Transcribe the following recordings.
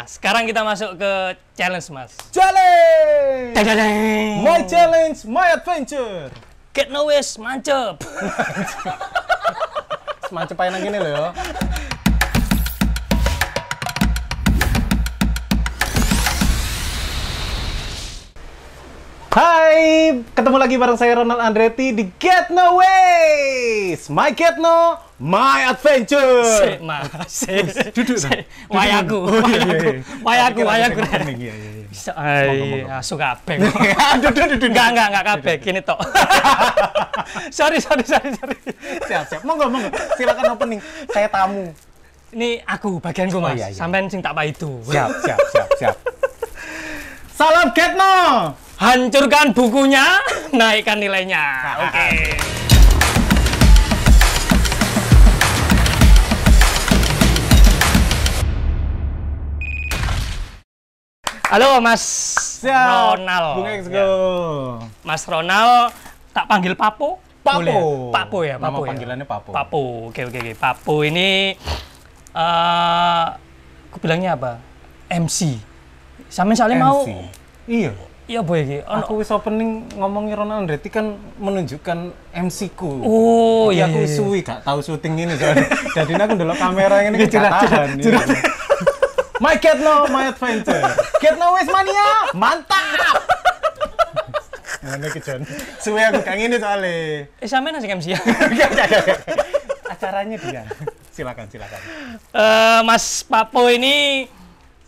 Nah, sekarang kita masuk ke challenge, Mas. Challenge! Dadadang! My challenge, my adventure. Get no wish, mancep. aja yang gini loh. Hai, ketemu lagi bareng saya Ronald Andretti di Get No Ways. My Get No, My Adventure. Se, ma, se, duduk. Se, wayaku, oh, iya, iya, iya. wayaku, wayaku, wayaku. Bisa, eh, asu kabeh. Duduk, duduk. Enggak, enggak, enggak kape. Gini tok. Sorry, sorry, sorry, sorry. Siap, siap. Monggo, monggo. Silakan opening. Saya tamu. Ini aku gue, oh, Mas. Oh, iya, iya. Sampean sing tak itu. Siap, siap, siap, siap. Salam Get No hancurkan bukunya, naikkan nilainya. Oke. Okay. Halo Mas Siap. Ronald. Bung Ya. Mas Ronald, tak panggil Papo? Papo. Boleh. Papo ya, Papo. Nama ya? panggilannya Papo. Papo. Oke, oke, oke. Papo ini eh uh, aku bilangnya apa? MC. Sampe soalnya MC. mau Iya. Iya boy iki. Ono aku wis opening ngomongi Ronald Andretti kan menunjukkan MC ku. Oh iya. Aku iya, iya. suwi gak tahu syuting ini soalnya. Jadi aku ndelok kamera ini gak tahan. Iya. My cat no my adventure. Cat no wis mania. Mantap. Mana ke John? Suwi aku gak ini soalnya. Eh sampean sing MC ya. Acaranya dia. Silakan silakan. Eh uh, Mas Papo ini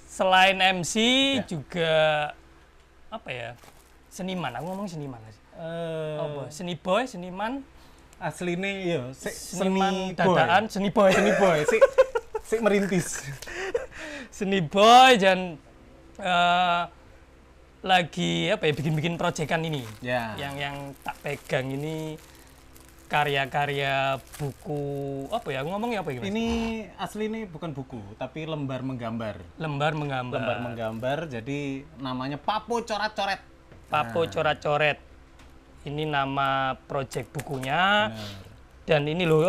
selain MC ya. juga apa ya seniman aku ngomong seniman sih eh, uh, seni boy seniman asli nih ya si, seni dadaan seni boy seni boy si, si merintis seni boy dan uh, lagi apa ya bikin-bikin proyekan ini yeah. yang yang tak pegang ini karya-karya buku apa ya? Aku ngomongnya apa ya? Mas? Ini asli ini bukan buku, tapi lembar menggambar. Lembar menggambar. Lembar menggambar. Jadi namanya Papo Corat-coret. Papo nah. Corat-coret. Ini nama project bukunya. Benar. Dan ini loh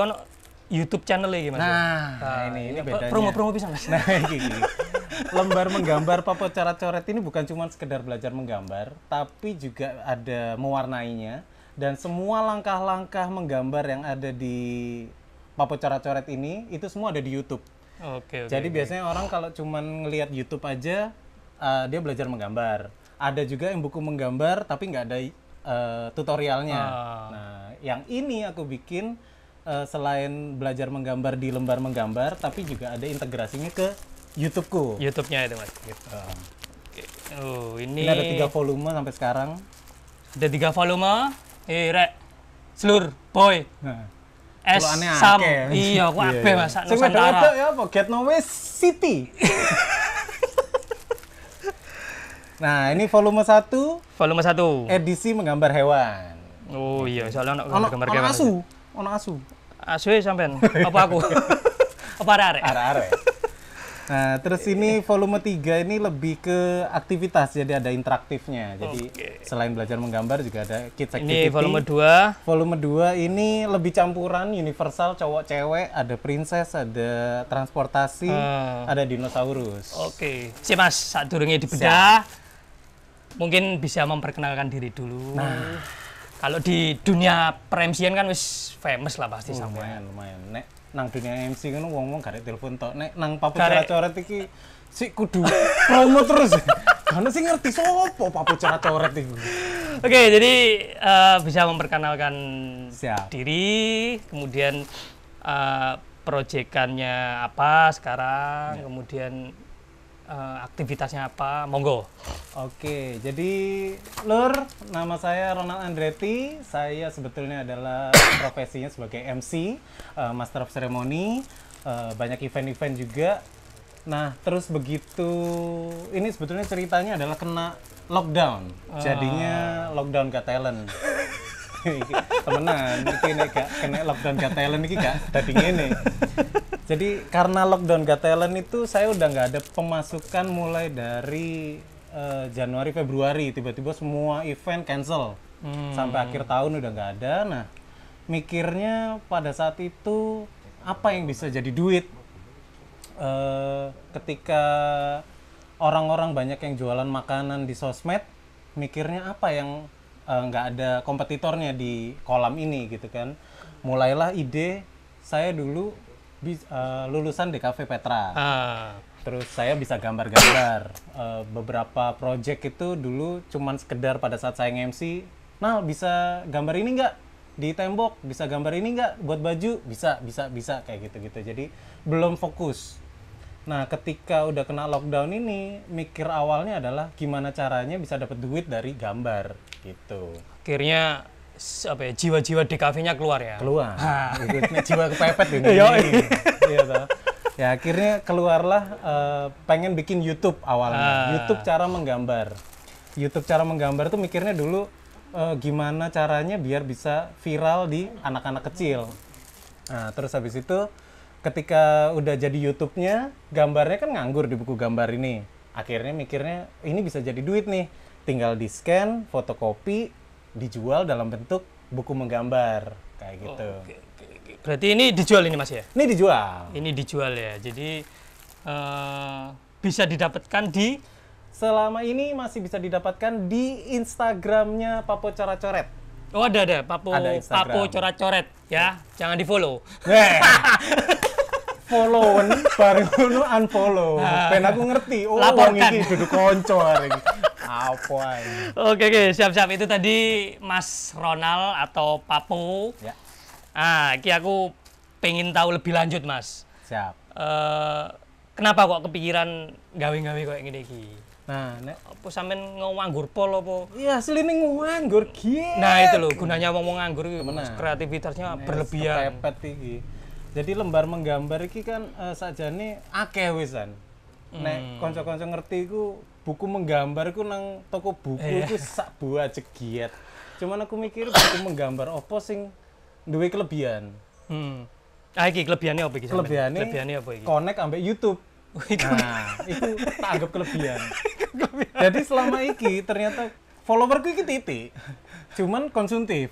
YouTube channelnya gimana? Nah, ya. nah, ini ini bedanya. Promo-promo bisa Mas. Nah, gini. Lembar menggambar Papo Corat-coret ini bukan cuma sekedar belajar menggambar, tapi juga ada mewarnainya dan semua langkah-langkah menggambar yang ada di Papo Coret-Coret ini itu semua ada di YouTube. Oke. Okay, Jadi okay. biasanya orang kalau cuma ngelihat YouTube aja uh, dia belajar menggambar. Ada juga yang buku menggambar tapi nggak ada uh, tutorialnya. Ah. Nah, yang ini aku bikin uh, selain belajar menggambar di lembar menggambar tapi juga ada integrasinya ke YouTubeku. YouTube-nya itu mas. Gitu. Uh. Oh, ini... ini ada tiga volume sampai sekarang. Ada tiga volume. Eh rek. Slur boy. Nah. Es sam. Iya, aku ape bahasa iya. Nusantara. Sing wedok ya apa? Get no way city. nah, ini volume 1. Volume 1. Edisi menggambar hewan. Oh iya, soalnya ono gambar hewan. Ono asu. Ono asu. Asu sampean. Apa aku? apa arek-arek? Arek-arek. Nah, terus ini iya. volume 3 ini lebih ke aktivitas, jadi ada interaktifnya. Jadi okay. selain belajar menggambar juga ada kids activity. Ini volume 2. Volume 2 ini lebih campuran, universal, cowok cewek, ada princess, ada transportasi, hmm. ada dinosaurus. Oke. Okay. Si Mas, saat durungnya dibedah, mungkin bisa memperkenalkan diri dulu. Nah kalau di dunia premsian kan wis famous lah pasti sampai lumayan sampe. lumayan. Nek nang dunia MC kan wong-wong gak telepon tok. Nek nang papu cara coret iki sik kudu promo terus. Karena sih ngerti sopo papu cara coret itu. Oke, okay, jadi uh, bisa memperkenalkan Siap. diri, kemudian uh, proyekannya apa sekarang, ya. kemudian uh, aktivitasnya apa monggo oke jadi lur nama saya Ronald Andretti saya sebetulnya adalah profesinya sebagai MC uh, eh, Master of Ceremony uh, banyak event-event juga nah terus begitu ini sebetulnya ceritanya adalah kena lockdown ah. jadinya uh. lockdown ke talent temenan iki nek gak kena lockdown gak talent iki gak dadi ngene jadi karena lockdown gak talent itu saya udah nggak ada pemasukan mulai dari uh, Januari Februari tiba-tiba semua event cancel hmm. sampai akhir tahun udah nggak ada nah mikirnya pada saat itu apa yang bisa jadi duit uh, ketika orang-orang banyak yang jualan makanan di sosmed mikirnya apa yang Eh, nggak uh, ada kompetitornya di kolam ini gitu kan mulailah ide saya dulu bis, uh, lulusan DKV Petra ah. terus saya bisa gambar-gambar uh, beberapa project itu dulu cuman sekedar pada saat saya nge-MC nah bisa gambar ini nggak di tembok bisa gambar ini nggak buat baju bisa bisa bisa kayak gitu gitu jadi belum fokus Nah, ketika udah kena lockdown ini, mikir awalnya adalah gimana caranya bisa dapat duit dari gambar gitu. Akhirnya apa ya, jiwa-jiwa DKV-nya keluar ya. Keluar. Ha. Itu jiwa kepepet ini. Iya, iya Ya, akhirnya keluarlah uh, pengen bikin YouTube awalnya. Ha. Ah. YouTube cara menggambar. YouTube cara menggambar tuh mikirnya dulu uh, gimana caranya biar bisa viral di anak-anak kecil. Nah, terus habis itu ketika udah jadi YouTube-nya, gambarnya kan nganggur di buku gambar ini. Akhirnya mikirnya ini bisa jadi duit nih. Tinggal di scan, fotokopi, dijual dalam bentuk buku menggambar kayak gitu. Oh, Berarti ini dijual ini Mas ya? Ini dijual. Ini dijual ya. Jadi uh, bisa didapatkan di selama ini masih bisa didapatkan di Instagramnya Papo Corat Coret. Oh ada ada Papo ada Papo Coret ya. Jangan di follow. followan bareng ngono unfollow. Nah. Ben aku ngerti oh wong iki duduk kanca hari iki. Apa ae. Oke oke, siap-siap itu tadi Mas Ronald atau Papo. Ya. Ah, iki aku pengen tahu lebih lanjut, Mas. Siap. Uh, kenapa kok kepikiran gawe-gawe kok ngene iki? Nah, nek apa sampean nganggur pol apa? Iya, asline nganggur gila. Nah, itu loh gunanya wong nganggur iki, kreativitasnya berlebihan. Kepepet iki jadi lembar menggambar iki kan uh, eh, nih akeh wisan hmm. nek konco-konco ngerti ku buku menggambar ku nang toko buku itu iya. sak buah cegiat cuman aku mikir buku menggambar opo sing duwe kelebihan hmm. ah iki kelebihannya apa? iki kelebihannya, kelebihannya apa iki connect ambek YouTube nah, itu tak anggap kelebihan. kelebihan. Jadi selama iki ternyata followerku iki titik. Cuman konsumtif.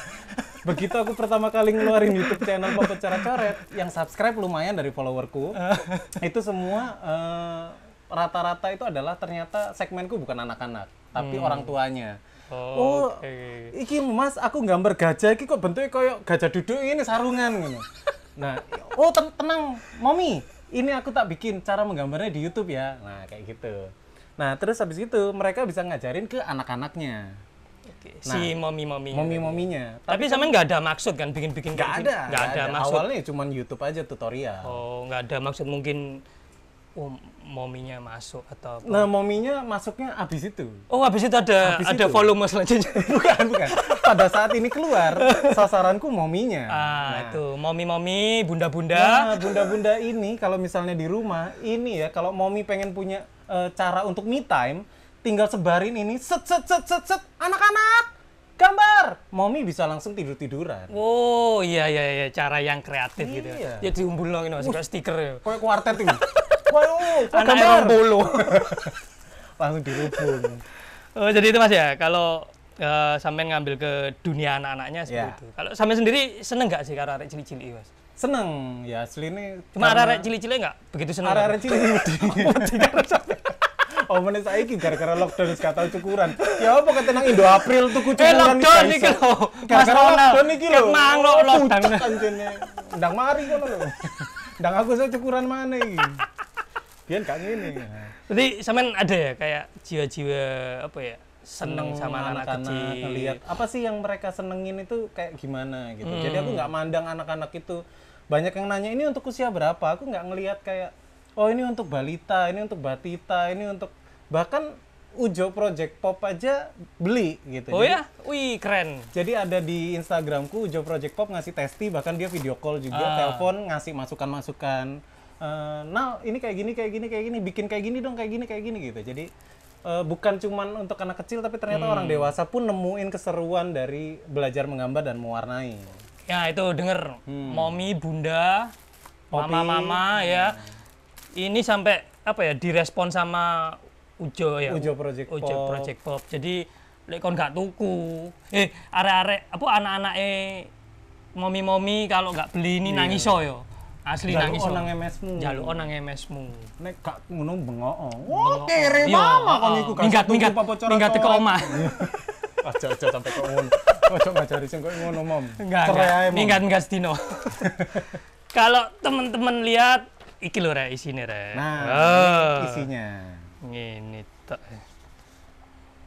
begitu aku pertama kali ngeluarin YouTube channel Papa Cara Coret, yang subscribe lumayan dari followerku, itu semua eh, rata-rata uh, itu adalah ternyata segmenku bukan anak-anak, tapi hmm. orang tuanya. Oh, oh okay. iki mas, aku gambar gajah, iki kok bentuknya kayak gajah duduk ini sarungan gitu. Nah, oh tenang, mommy, ini aku tak bikin cara menggambarnya di YouTube ya. Nah, kayak gitu. Nah, terus habis itu mereka bisa ngajarin ke anak-anaknya. Nah, si momi-momi. Momi-mominya. Tapi, Tapi sama kan nggak ada maksud kan bikin-bikin nggak ada. Nggak ada, ada maksud. Awalnya cuma YouTube aja tutorial. Oh, nggak ada maksud mungkin oh, mominya masuk atau apa? Nah, mominya masuknya abis itu. Oh, abis itu ada abis ada itu. volume selanjutnya. bukan, bukan. Pada saat ini keluar sasaranku mominya. Ah, nah. itu momi-momi, bunda-bunda. Nah, bunda-bunda ini kalau misalnya di rumah, ini ya kalau momi pengen punya uh, cara untuk me time, tinggal sebarin ini set set set set set anak-anak gambar mommy bisa langsung tidur tiduran oh iya iya iya cara yang kreatif gitu. iya. gitu ya diumbul loh ini masih stiker ya kayak kuartet ini wow anak gambar bolo langsung dirubung oh jadi itu mas ya kalau uh, sampean ngambil ke dunia anak-anaknya seperti yeah. itu kalau sampean sendiri seneng nggak sih karena arek cili-cili mas seneng ya asli ini cuma arek cili-cili nggak begitu seneng arek cili-cili omongnya saya ini gara-gara lockdown gak tau cukuran ya apa kata nang Indo April tuh ku eh, cukuran eh lockdown ini lho mas lockdown ini lho kemanglok oh, lockdown ndang mari kan lho ndang aku saya cukuran mana ini biar gak gini jadi semen ada ya kayak jiwa-jiwa apa ya seneng hmm, sama anak-anak kecil lihat apa sih yang mereka senengin itu kayak gimana gitu jadi aku hmm. nggak mandang anak-anak itu banyak yang nanya ini untuk usia berapa aku nggak ngelihat kayak oh ini untuk balita ini untuk batita ini untuk bahkan Ujo Project Pop aja beli gitu. Oh ya? Wih, keren. Jadi ada di Instagramku Ujo Project Pop ngasih testi bahkan dia video call juga, ah. telepon ngasih masukan-masukan. Uh, nah, ini kayak gini, kayak gini, kayak gini, bikin kayak gini dong, kayak gini, kayak gini gitu. Jadi uh, bukan cuman untuk anak kecil tapi ternyata hmm. orang dewasa pun nemuin keseruan dari belajar menggambar dan mewarnai. Ya, itu denger hmm. mommy, bunda, mama-mama ya. Nah. Ini sampai apa ya direspon sama Ujo ya. Ujo Project Pop. Ujo Project Pop. Jadi lek kon gak tuku, eh arek-arek apa anak-anak eh momi-momi kalau gak beli ini yeah. nangis yo. Asli Jalu nangis. Jalu onang MSmu. Jalu onang MS-mu. Nek gak ngono bengok. Oh, kere iya. mama kon iku kan. Minggat minggat minggat teko omah. Iya. Aja aja sampai kok ngono. Ojo ngajari sing kok ngono, Mom. Enggak. Minggat minggat sedino. Kalau teman-teman lihat iki lho rek isine rek. Nah, oh. isinya ngene tok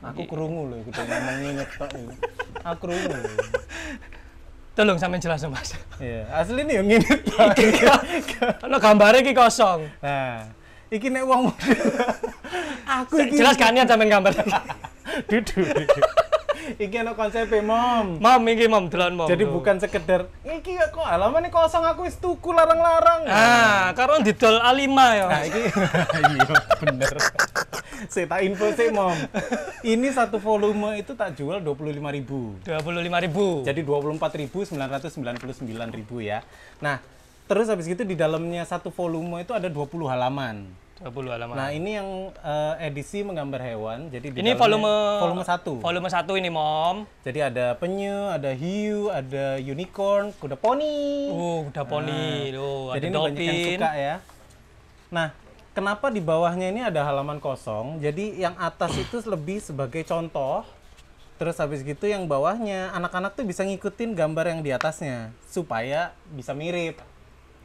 aku iya. kerungu loh gitu ngomong ngene tok aku kerungu loh tolong sampean jelasin mas iya asli nih yang ngene tok ono gambare iki kosong nah iki nek wong aku jelas kan niat sampean gambar duduk iki ana konsep, mom. Mom iki mom delon mom. Jadi bukan sekedar iki kok halaman kosong aku wis tuku larang-larang. Ah, karo didol A5 ya. Nah, iki iya bener. Saya tak info sih mom. Ini satu volume itu tak jual dua puluh lima ribu. Dua puluh lima ribu. Jadi dua puluh empat ribu sembilan ratus sembilan puluh sembilan ribu ya. Nah, terus habis itu di dalamnya satu volume itu ada 20 halaman. 20 halaman. Nah, ini yang uh, edisi menggambar hewan. Jadi di Ini volume volume 1. Volume 1 ini, Mom. Jadi ada penyu, ada hiu, ada unicorn, kuda poni. Oh, kuda poni. Nah, oh, jadi ada ini dolphin. banyak yang suka ya. Nah, kenapa di bawahnya ini ada halaman kosong? Jadi yang atas itu lebih sebagai contoh. Terus habis gitu yang bawahnya anak-anak tuh bisa ngikutin gambar yang di atasnya supaya bisa mirip.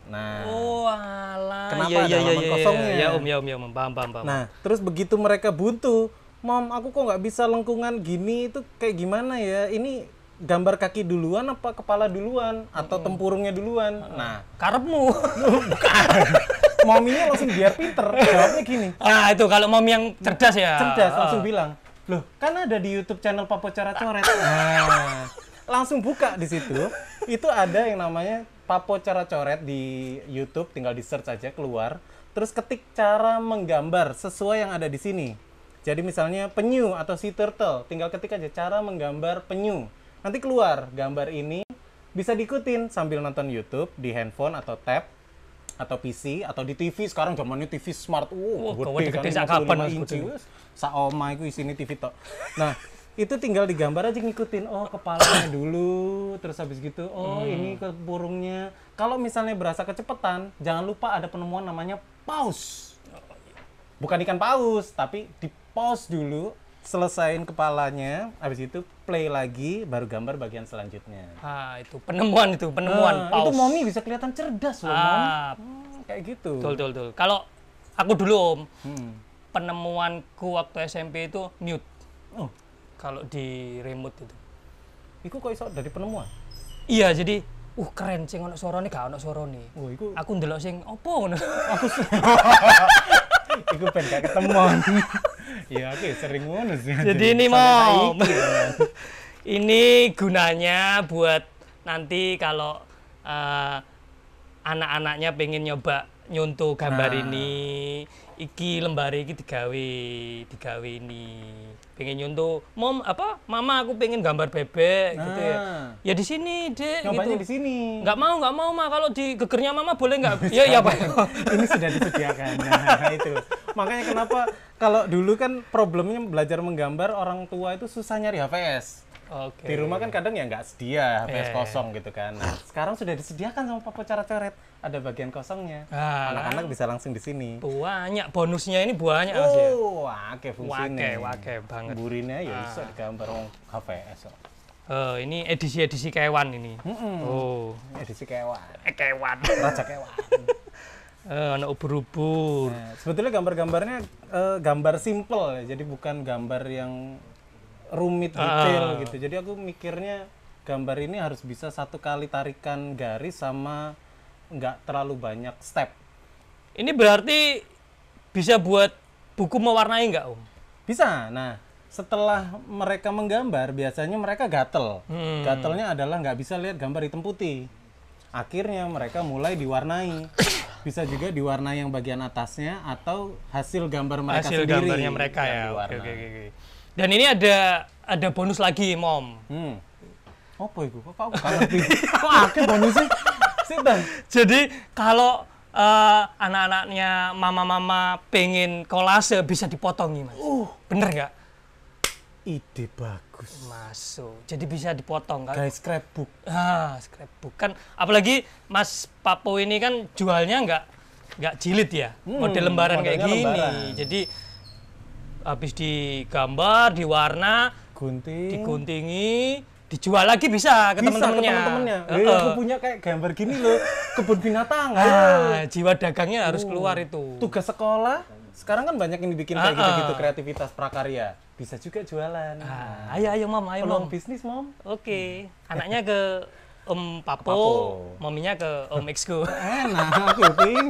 Nah. Oh, alah. Kenapa ya, ada ya, ya, kosongnya? Ya, Om, ya, Om, ya, Om. Bam, bam, bam. Nah, terus begitu mereka buntu, "Mom, aku kok nggak bisa lengkungan gini itu kayak gimana ya? Ini gambar kaki duluan apa kepala duluan atau hmm. tempurungnya duluan?" Hmm. Nah, karepmu. Mominya langsung biar pinter. Jawabnya gini. Ah, itu kalau mom yang cerdas ya. Cerdas langsung bilang, "Loh, kan ada di YouTube channel Papo Cara Coret." Nah, langsung buka di situ. Itu ada yang namanya Papo Cara Coret di YouTube, tinggal di search aja keluar. Terus ketik cara menggambar sesuai yang ada di sini. Jadi misalnya penyu atau sea turtle, tinggal ketik aja cara menggambar penyu. Nanti keluar gambar ini bisa diikutin sambil nonton YouTube di handphone atau tab atau PC atau di TV sekarang zamannya TV smart. Wow, oh, uh, gede, kan gede kan, kapan inci. Saoma itu isini TV tok. Nah, itu tinggal digambar aja ngikutin oh kepalanya dulu terus habis gitu oh hmm. ini ke burungnya kalau misalnya berasa kecepetan jangan lupa ada penemuan namanya paus bukan ikan paus tapi di pause dulu selesain kepalanya habis itu play lagi baru gambar bagian selanjutnya ah itu penemuan itu penemuan ah, itu mommy bisa kelihatan cerdas loh ah, hmm, kayak gitu tul tul tul kalau aku dulu om hmm. penemuanku waktu SMP itu mute oh kalau di remote itu Iku kok iso dari penemuan? Iya, jadi uh keren sing ono suarane gak ono suarane. Oh, iku aku ndelok sing opo ngono. aku Iku ben gak ketemu. Iya, aku ya sering ngono sih. Jadi ini mau. ini gunanya buat nanti kalau uh, anak-anaknya pengen nyoba nyuntuh gambar nah. ini iki lembar iki digawe digawe ini pengen nyontoh mom apa mama aku pengen gambar bebek nah. gitu ya ah. ya di sini dek Nyobanya gitu. di sini nggak mau nggak mau mah kalau di gegernya mama boleh nggak ya ya pak ini sudah disediakan nah, nah, nah, itu makanya kenapa kalau dulu kan problemnya belajar menggambar orang tua itu susah nyari HVS Okay. Di rumah kan kadang ya nggak sedia HP yeah, iya. kosong gitu kan. sekarang sudah disediakan sama Papa Cara Coret. Ada bagian kosongnya. Ah. Anak-anak ah, bisa langsung di sini. Banyak bonusnya ini banyak ya? Oh, ya. oke fungsinya. Wake, wake banget. Burinnya ya ah. bisa digambar oh. esok. Uh, eh, ini edisi-edisi kewan ini. Mm -mm. Oh, edisi kewan. Eh, kewan. Raja kewan. Uh, anak ubur-ubur. Nah, sebetulnya gambar-gambarnya uh, gambar simple, jadi bukan gambar yang rumit ah. detail gitu. Jadi aku mikirnya gambar ini harus bisa satu kali tarikan garis sama nggak terlalu banyak step. Ini berarti bisa buat buku mewarnai nggak om? Bisa. Nah setelah mereka menggambar biasanya mereka gatel. Hmm. Gatelnya adalah nggak bisa lihat gambar hitam putih. Akhirnya mereka mulai diwarnai. Bisa juga diwarnai yang bagian atasnya atau hasil gambar mereka hasil sendiri. Hasil gambarnya mereka ya. Oke, oke, oke. Dan ini ada ada bonus lagi, Mom. Hmm. Apa itu? Kok aku kalah ngerti? Kok bonus bonusnya? Sinten? Jadi kalau uh, anak-anaknya mama-mama pengen kolase bisa dipotongi, Mas. Uh, bener nggak? Ide bagus. Masuk. Jadi bisa dipotong kan? Guys, scrapbook. Ah, scrapbook kan apalagi Mas Papo ini kan jualnya nggak nggak jilid ya. Hmm, model lembaran kayak gini. Lembaran. Jadi habis digambar, diwarna, gunting, diguntingi, dijual lagi bisa ke teman-temannya. teman Uh -uh. Eh, aku punya kayak gambar gini loh, kebun binatang. Ah, jiwa dagangnya harus uh. keluar itu. Tugas sekolah sekarang kan banyak yang dibikin kayak gitu-gitu kreativitas prakarya. Bisa juga jualan. Ah, ayo ayo mom, ayo Peluang mom. bisnis mom. Oke, okay. hmm. anaknya ke Om Papo, Papo. maminya ke Om Exco. Enak, aku pingin.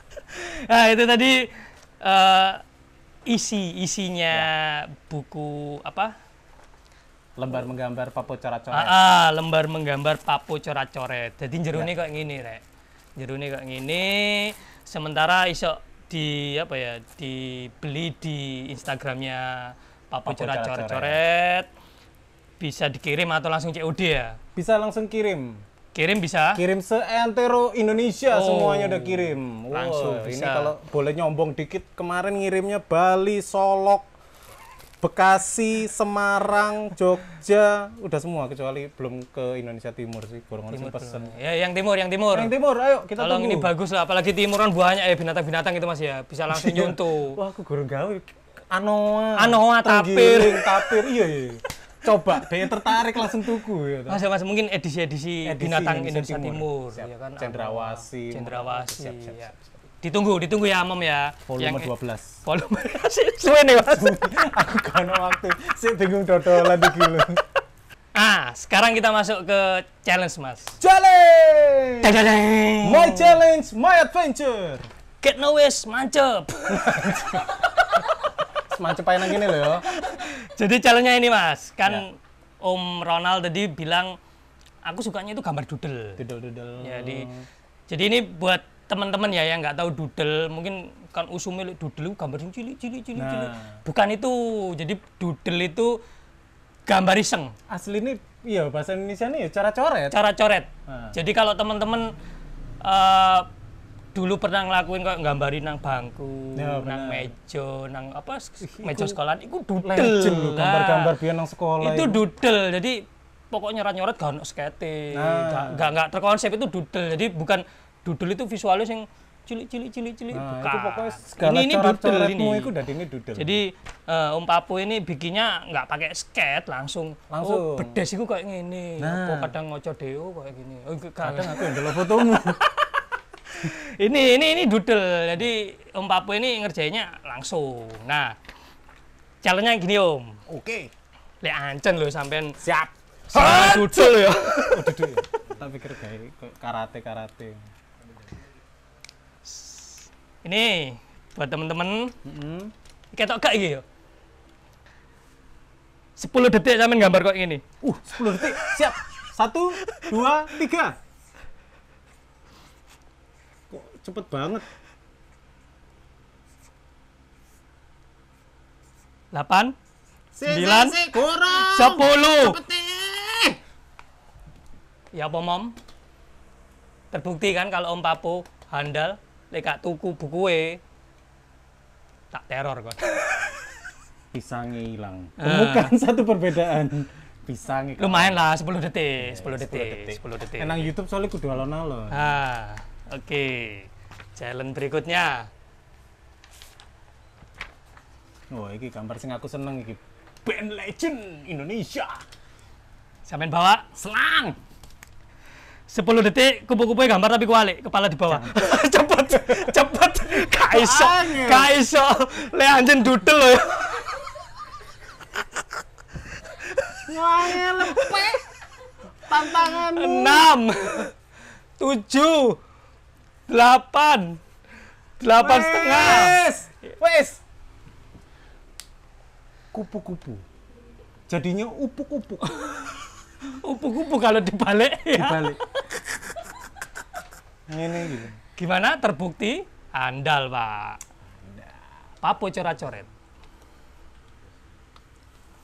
nah, itu tadi uh, isi isinya ya. buku apa lembar menggambar papo corat-coret ah, ah, lembar menggambar papo corat-coret jadi jeruni ya. kok gini rek jeruni kok gini sementara iso di apa ya dibeli di Instagramnya papo corat-coret bisa dikirim atau langsung COD ya bisa langsung kirim Kirim bisa? Kirim seantero Indonesia oh, semuanya udah kirim. Langsung bisa. Ini kalau boleh nyombong dikit, kemarin ngirimnya Bali, Solok, Bekasi, Semarang, Jogja, udah semua kecuali belum ke Indonesia Timur sih, kurang lebih pesen. Ya, yang timur, yang timur. Yang timur, ayo kita Tolong ini bagus lah, apalagi timuran banyak ya binatang-binatang itu Mas ya, bisa langsung nyuntuh. Wah, aku gurung gawe. Anoa. Anoa tapir. tapir, iya iya. iya. coba dia tertarik langsung tuku gitu. Mas, mas mungkin edisi-edisi binatang Indonesia, Timur, Timur siap. ya kan. Cendrawasi. Cendrawasi. Siap, siap, ya. siap. Ya ditunggu ditunggu ya Mom ya volume yang, 12 volume ya. suwe nih mas aku kano waktu sih bingung dodolan iki lho ah sekarang kita masuk ke challenge mas challenge -dada. my challenge my adventure get no wish mancep semancep aja ngene lho ya jadi calonnya ini Mas, kan ya. Om Ronald tadi bilang aku sukanya itu gambar doodle. Doodle-doodle. Jadi ya, jadi ini buat teman-teman ya yang nggak tahu doodle, mungkin kan usumil doodle gambar cili cili cili nah. Bukan itu. Jadi doodle itu gambar iseng. Asli ini iya bahasa Indonesia nih ya, cara coret. Cara coret. Nah. Jadi kalau teman-teman uh, dulu pernah ngelakuin kok nggambarin nang bangku, ya, nang meja, nang apa meja sekolahan iku dudel. gambar-gambar biyen nang sekolah. Itu dudel. Jadi pokoknya nyorot-nyorot gak ono skete. Nah. Gak gak terkonsep itu dudel. Jadi bukan dudel itu visualnya yang cilik cilik cilik cilik nah, bukan. Itu pokoknya segala ini, ini dudel ini. Itu ini dudel. Jadi uh, Om um Papu ini bikinnya nggak pakai sket langsung. Langsung. Oh, bedes itu kayak gini. Nah. kadang ngocor deo kayak gini. Oh, kadang aku yang fotomu. ini ini ini doodle. Jadi Om Papu ini ngerjainnya langsung. Nah, calonnya gini Om. Oke. Okay. loh ancen sampean. Siap. Sama doodle ya. Oh, doodle. Ya. Tak pikir karate-karate. Ini buat temen-temen. Mm -hmm. Ketok gak gitu ya? 10 detik sampean gambar kok ini. Uh, 10 detik. Siap. Satu, dua, tiga cepet banget 8 9 kurang 10 Cepetin. ya apa mom terbukti kan kalau om papu handal lek tuku buku e tak teror kok pisangnya hilang temukan ah. uh. satu perbedaan pisang lumayan lah 10 detik 10 detik 10 detik, 10 detik. enang YouTube soalnya kudu alon-alon ah oke okay. Challenge berikutnya. Wah, oh, ini gambar sing aku seneng iki. Band Legend Indonesia. Sampean bawa selang. 10 detik kupu-kupu gambar tapi kuali kepala di bawah. cepet, cepet. Kaiso, ya? kaiso. Le anjen dudel loh. Wah, ya. lepe. Tantangan 6 7 Delapan. Delapan setengah. Wes. Kupu-kupu. Jadinya upuk-upuk. upuk-upuk kalau dibalik. Ya. Dibalik. Ini gitu. Gimana terbukti? Andal, Pak. Papo coret-coret.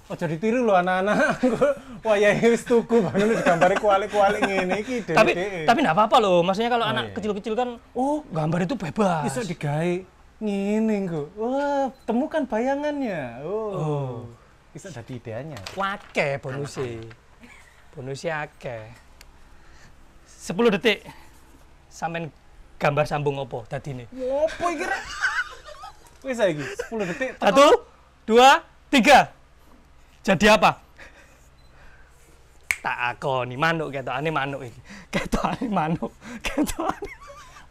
Oh jadi tiru loh anak-anak. Wah ya wis tuku loh digambari kuali-kuali ngene iki Tapi tapi enggak apa-apa loh. Maksudnya kalau oh, anak iya. kecil-kecil kan oh gambar itu bebas. Bisa digawe ngene kok. Wah, temukan bayangannya. Oh. oh. Bisa dadi ideanya. Wake bonusnya. Bonusnya akeh. sepuluh detik. Sampean gambar sambung opo tadi ini Opo iki rek? Wis saiki sepuluh detik. satu dua tiga jadi apa? Tak akoni manuk ketokane manuk iki. Ketokane manuk. ane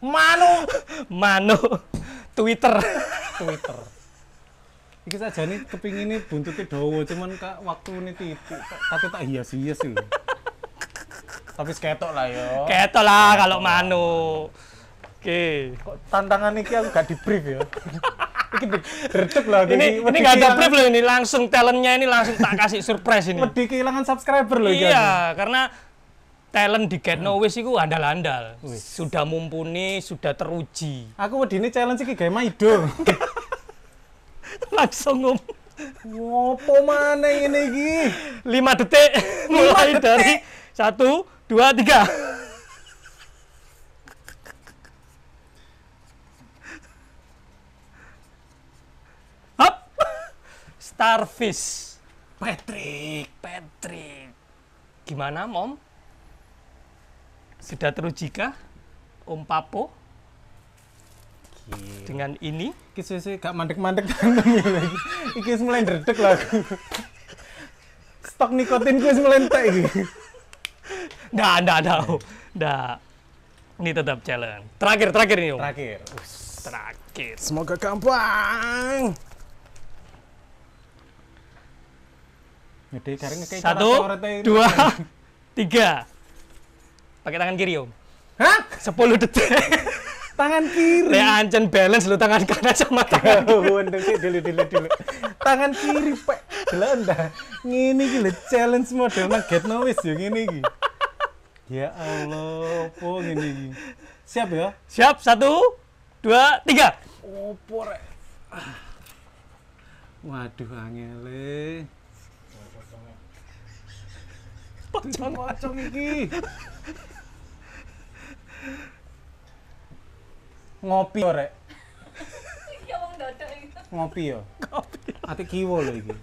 manuk. Manuk. Twitter. Twitter. Iki saja nih kepingin buntutnya dawa, cuman kak waktu ini tipu tapi tak hias-hias sih. tapi ketok lah yo. Ketok lah kalau manuk. Oke. Okay. Kok tantangan ini aku gak di brief ya lah. Ini ini nggak ada brief loh ini langsung talentnya ini langsung tak kasih surprise ini. Medi kehilangan subscriber loh. Iya karena talent di Get No Wish itu andal-andal. Sudah mumpuni, sudah teruji. Aku wedi ini challenge iki gawe maido. langsung ngom. Ngopo mana ini iki? 5 detik mulai dari satu dua tiga. starfish. Patrick, Patrick. Gimana, Mom? Sudah teruji kah, Om Papo? Gila. Dengan ini? Iki sih gak mandek-mandek lagi. Iki mulai dredeg lah Stok nikotin mulai entek iki. Ndak, ndak, ndak. Ndak. Ini tetap challenge. Terakhir, terakhir ini, Om. Terakhir. Terakhir. Semoga gampang. Satu, dua, tiga. Pakai tangan kiri om. Hah? Sepuluh detik. tangan kiri. Teh ancen balance lu tangan kanan sama tangan. Oh, dulu dulu dulu. tangan kiri pak. Belanda. ini gila challenge model nugget noise ya ini gini. Ya Allah, ini gini Siap ya? Siap, satu, dua, tiga. opor waduh Waduh, leh Kocong kocong iki. Ngopi ore. Iki iya, wong dodok iki. Ngopi yo. Kopi. Ate kiwo lho iki.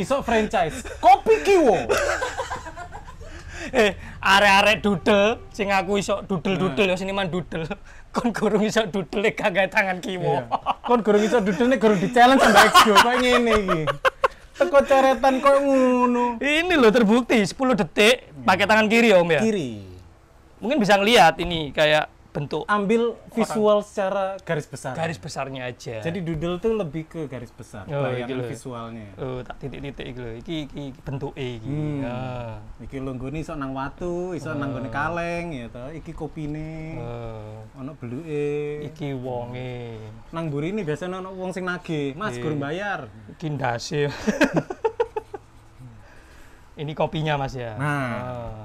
Iso franchise. Kopi kiwo. eh are are dudel sing aku iso dudel-dudel ya seniman dudel kon gurung iso dudel kagak tangan kiwo iya. kon gurung iso dudel ne gurung di challenge sampai X kok ngene iki Teko coretan kok ngono. Ini loh terbukti 10 detik pakai tangan kiri Om ya. Kiri. Mungkin bisa ngelihat ini kayak bentuk ambil visual orang, secara garis besar garis besarnya aja jadi doodle tuh lebih ke garis besar oh, bayangan gitu visualnya oh tak titik-titik gitu iki iki bentuk e gitu hmm. ah. iki nih iso nang watu iso oh. nang ah. kaleng ya tau iki kopine oh. ono e iki wonge nang buri ini biasanya ono wong sing nage mas kurang iya. bayar iki ndase ini kopinya mas ya nah oh.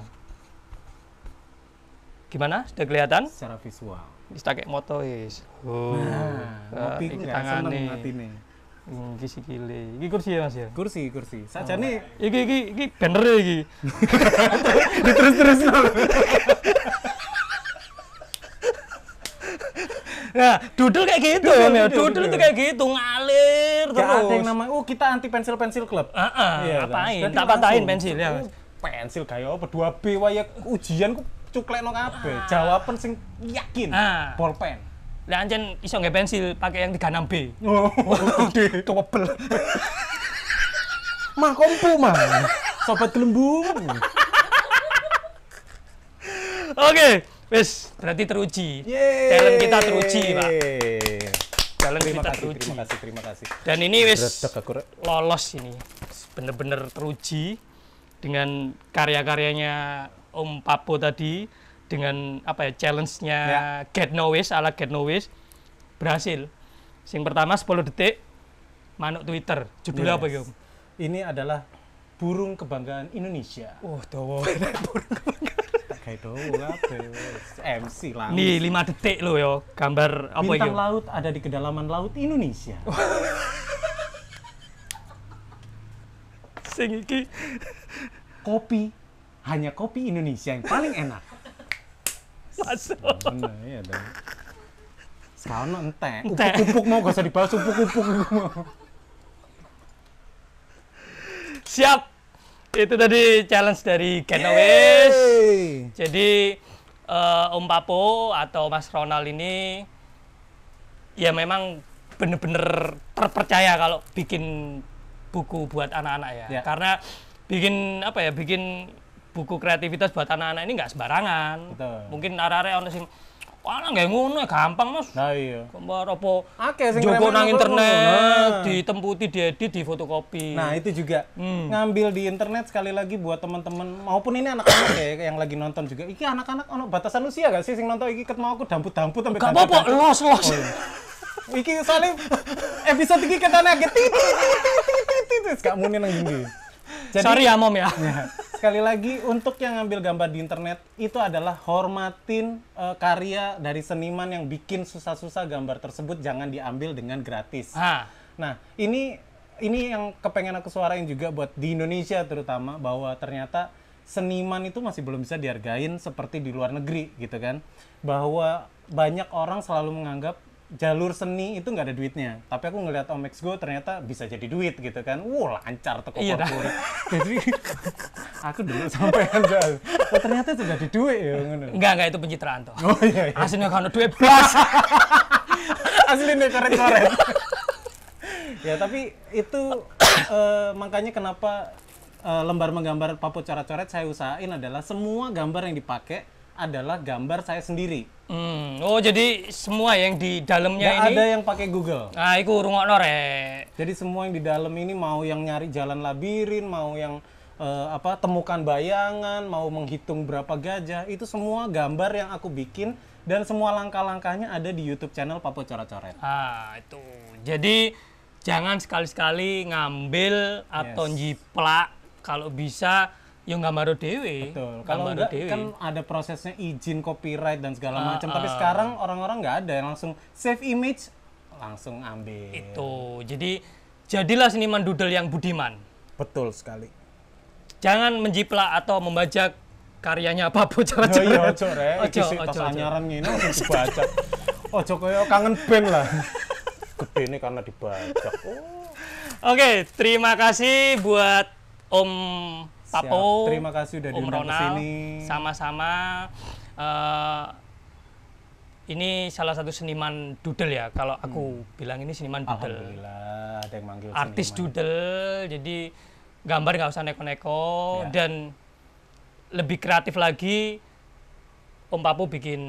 Gimana? Sudah kelihatan? Secara visual. bisa tak moto Oh. Nah, ngopi nah, iki tangane. ini hmm, iki kile, ini kursi ya Mas ya? Kursi, kursi. nih, oh. ini, ini, iki banner ya, ini. Diterus-terus Nah, dudel kayak gitu dudel, ya. Dudel itu kayak gitu ngalir Gak terus. ada yang namanya, oh kita anti pensil-pensil klub. Heeh, uh -uh, iya, apain? Tak patahin pensil ya. Pensil kayak apa? dua b wae ya, ujian ku cuklek kabeh. Ah. Jawaban sing yakin. Ah. Bolpen. Lah anjen iso nggak pensil pakai yang 36B. Oh, gede kewebel. mah kompu mah. Sobat gelembung. Oke, okay. wis berarti teruji. Yeay. Talent kita teruji, Pak. Talent terima kita kasih, teruji. Terima kasih, terima kasih. Dan ini wis lolos ini. Bener-bener teruji dengan karya-karyanya Om Papo tadi dengan apa ya challenge-nya yeah. Get No Wish ala Get No Wish berhasil. Sing pertama 10 detik manuk Twitter. judul yes. apa, Om? Ini adalah burung kebanggaan Indonesia. Oh, dawa. burung kebanggaan. Kayak dawa MC lah. Nih, 5 detik lo yo. Gambar apa ya Bintang yuk? laut ada di kedalaman laut Indonesia. Sing iki kopi hanya kopi Indonesia yang paling enak. iya dong. Sekarang ente, upuk-upuk mau gak usah dibahas, upuk-upuk mau. Siap. Itu tadi challenge dari Kenowis. Jadi uh, Om Papo atau Mas Ronald ini ya memang bener-bener terpercaya kalau bikin buku buat anak-anak ya. ya. Karena bikin apa ya, bikin buku kreativitas buat anak-anak ini nggak sembarangan. Betul. Mungkin arah-arah orang sing Wah, nggak ngono, gampang mas. Nah iya. Kembar apa? Oke, sing Joko nang internet, nah. ditemputi, di fotokopi. Nah itu juga hmm. ngambil di internet sekali lagi buat teman-teman maupun ini anak-anak ya yang lagi nonton juga. Iki anak-anak ono batasan usia gak sih sing nonton iki ket mau aku damput-damput sampai Gak apa-apa, los los. Oh, iya. iki soalnya episode iki ketane agak titi titi titi titi, gak muni nang dindi. Jadi, Sorry ya mom ya. ya. Sekali lagi untuk yang ngambil gambar di internet itu adalah hormatin uh, karya dari seniman yang bikin susah-susah gambar tersebut jangan diambil dengan gratis. Ha. Nah ini ini yang kepengen aku suarain juga buat di Indonesia terutama bahwa ternyata seniman itu masih belum bisa dihargain seperti di luar negeri gitu kan bahwa banyak orang selalu menganggap jalur seni itu nggak ada duitnya tapi aku ngelihat Omex Go ternyata bisa jadi duit gitu kan wow lancar toko iya, korporat jadi aku dulu sampai aja oh ternyata sudah jadi duit ya enggak enggak itu pencitraan tuh oh iya, iya. aslinya kan duit plus aslinya korek-korek ya tapi itu uh, makanya kenapa uh, lembar menggambar papu coret-coret saya usahain adalah semua gambar yang dipakai adalah gambar saya sendiri. Hmm. Oh, jadi semua yang di dalamnya ini ada yang pakai Google. Nah, itu rungokno rek. Jadi semua yang di dalam ini mau yang nyari jalan labirin, mau yang uh, apa temukan bayangan, mau menghitung berapa gajah, itu semua gambar yang aku bikin dan semua langkah-langkahnya ada di YouTube channel Papa Coret-Coret. Ah, itu. Jadi jangan sekali-sekali ngambil atau yes. jiplak kalau bisa yo maru dewi. Betul. Kalau enggak dewi. kan ada prosesnya izin copyright dan segala ah, macam. Uh, Tapi ah. sekarang orang-orang nggak ada yang langsung save image langsung ambil. Itu. Jadi jadilah seniman doodle yang budiman. Betul sekali. Jangan menjiplak atau membajak karyanya apa pun cara Yo yo iya, ojo re. Ojo ojo anyaran ngene langsung dibajak. Ojo koyo kangen band lah. Gede ini karena dibajak. Oh. Oke, okay, terima kasih buat Om Papo. Terima kasih sudah di diundang ke sini. Sama-sama. Uh, ini salah satu seniman doodle ya kalau aku hmm. bilang ini seniman doodle. Alhamdulillah ada yang manggil Artis seniman. doodle. Jadi gambar nggak usah neko-neko ya. dan lebih kreatif lagi Om Papu bikin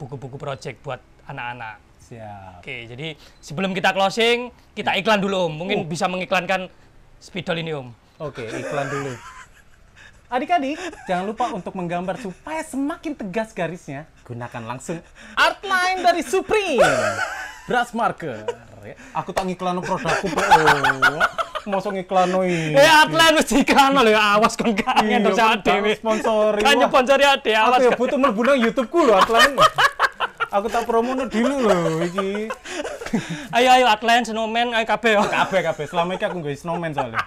buku-buku project buat anak-anak. Siap. Oke, jadi sebelum kita closing, kita hmm. iklan dulu Om. Mungkin uh. bisa mengiklankan spidol ini Om. Oke, iklan dulu. Adik-adik, jangan lupa untuk menggambar supaya semakin tegas garisnya. Gunakan langsung Artline dari Supreme. Brush marker. Aku tak ngiklano produkku, Bro. Mau ngiklano ini? Eh, Artline wis diiklano lho, awas kan gak iya, ngendor sak dhewe. Sponsori. Kan sponsori ade, awas. Aku ya butuh mlebu nang YouTube-ku lho Artline. Aku tak promo dulu lho iki. ayo ayo artline snowman ayo kabeh. Kabeh kabeh. Selama ini aku nggawe snowman soalnya.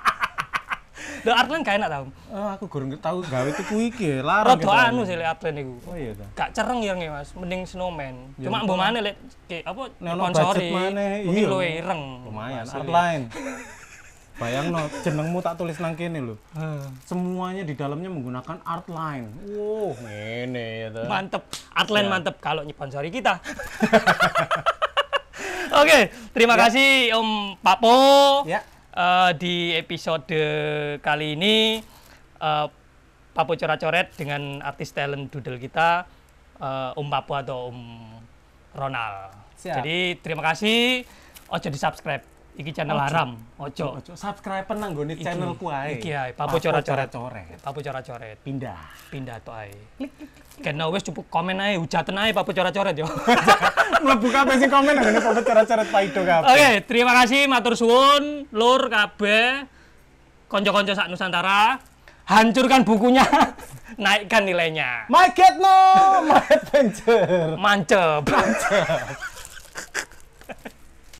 Lo Artland kaya enak tau. Oh, aku gurung tau gawe tuku iki, larang. Rada anu sih lek Artland iku. Oh iya ta. Gak cereng ya nge Mas, mending snowman. Ya, Cuma mbok maneh lek apa sponsori. Mungkin iya. luwe ireng. Lumayan Artland. Bayang no, jenengmu tak tulis nang kene lho. Semuanya di dalamnya menggunakan artline. Wow, ngene ya Mantep. Artline ya. mantep kalau nyponsori kita. Oke, okay, terima ya. kasih Om Papo. Ya uh, di episode kali ini uh, eh, Papu Coret-Coret dengan artis talent doodle kita uh, um Papu atau um Ronald. Siap. Jadi terima kasih. Ojo di subscribe iki channel ojo. haram ojo ojo subscribe nang nggone channel kuai. ae iki ae papo coret-coret coret papo coret-coret pindah pindah to ae klik klik cukup komen ae hujatan ae papu coret-coret yo mlebu kabeh sing komen nang papo coret-coret paido kabeh oke terima kasih matur suwun lur kabe, konco-konco sak nusantara hancurkan bukunya naikkan nilainya my get no my adventure mancep mancep